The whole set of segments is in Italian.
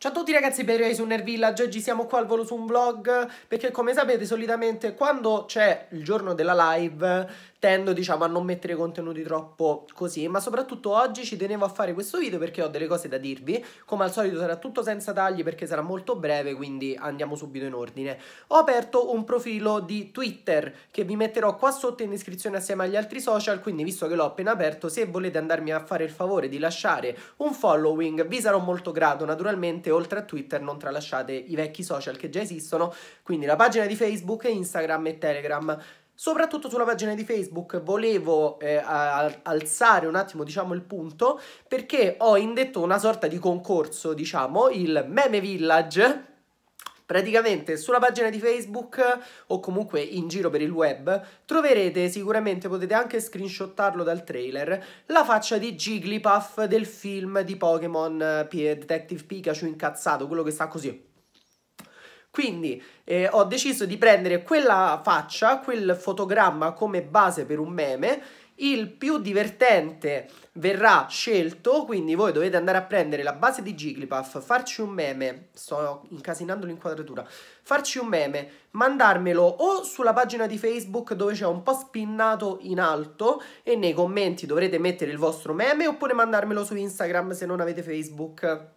Ciao a tutti ragazzi, benvenuti su Nerd Village, oggi siamo qua al volo su un vlog perché come sapete solitamente quando c'è il giorno della live tendo diciamo a non mettere contenuti troppo così ma soprattutto oggi ci tenevo a fare questo video perché ho delle cose da dirvi come al solito sarà tutto senza tagli perché sarà molto breve quindi andiamo subito in ordine ho aperto un profilo di Twitter che vi metterò qua sotto in descrizione assieme agli altri social quindi visto che l'ho appena aperto se volete andarmi a fare il favore di lasciare un following vi sarò molto grato naturalmente ovviamente oltre a Twitter non tralasciate i vecchi social che già esistono, quindi la pagina di Facebook, Instagram e Telegram. Soprattutto sulla pagina di Facebook volevo eh, alzare un attimo, diciamo, il punto perché ho indetto una sorta di concorso, diciamo, il Meme Village Praticamente sulla pagina di Facebook o comunque in giro per il web troverete sicuramente, potete anche screenshottarlo dal trailer, la faccia di Jigglypuff del film di Pokémon eh, Detective Pikachu incazzato, quello che sta così quindi eh, ho deciso di prendere quella faccia, quel fotogramma come base per un meme il più divertente verrà scelto, quindi voi dovete andare a prendere la base di Jigglypuff, farci un meme, sto incasinando l'inquadratura, farci un meme, mandarmelo o sulla pagina di Facebook dove c'è un po' spinnato in alto e nei commenti dovrete mettere il vostro meme oppure mandarmelo su Instagram se non avete Facebook.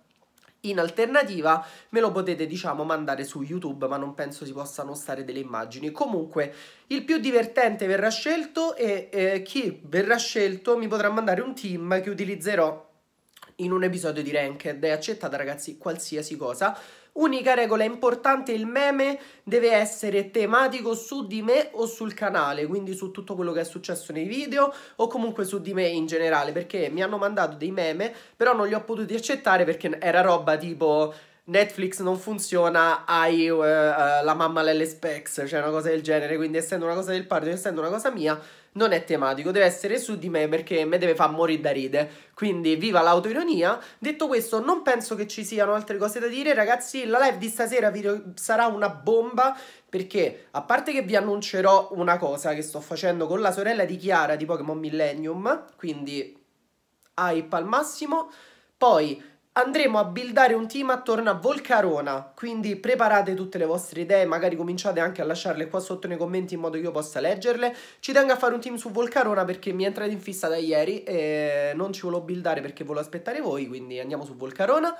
In alternativa me lo potete diciamo mandare su YouTube ma non penso si possano stare delle immagini. Comunque il più divertente verrà scelto e eh, chi verrà scelto mi potrà mandare un team che utilizzerò in un episodio di Ranked è accettata ragazzi qualsiasi cosa. Unica regola importante, il meme deve essere tematico su di me o sul canale, quindi su tutto quello che è successo nei video o comunque su di me in generale, perché mi hanno mandato dei meme, però non li ho potuti accettare perché era roba tipo Netflix non funziona, hai uh, uh, la mamma Lelle Specs, cioè una cosa del genere, quindi essendo una cosa del partner, essendo una cosa mia, non è tematico, deve essere su di me perché me deve far morire da ride. Quindi viva l'autoironia. Detto questo, non penso che ci siano altre cose da dire, ragazzi. La live di stasera vi... sarà una bomba perché a parte che vi annuncerò una cosa che sto facendo con la sorella di Chiara di Pokémon Millennium, quindi hype al massimo. Poi andremo a buildare un team attorno a Volcarona, quindi preparate tutte le vostre idee, magari cominciate anche a lasciarle qua sotto nei commenti in modo che io possa leggerle. Ci tengo a fare un team su Volcarona perché mi è entrato in fissa da ieri e non ci volevo buildare perché volevo aspettare voi, quindi andiamo su Volcarona.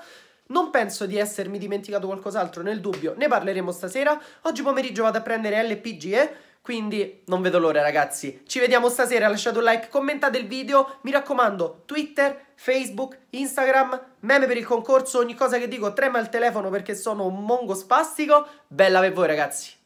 Non penso di essermi dimenticato qualcos'altro, nel dubbio ne parleremo stasera. Oggi pomeriggio vado a prendere LPGE eh? Quindi non vedo l'ora ragazzi. Ci vediamo stasera, lasciate un like, commentate il video. Mi raccomando, Twitter, Facebook, Instagram, meme per il concorso, ogni cosa che dico trema il telefono perché sono un mongo spastico. Bella per voi ragazzi.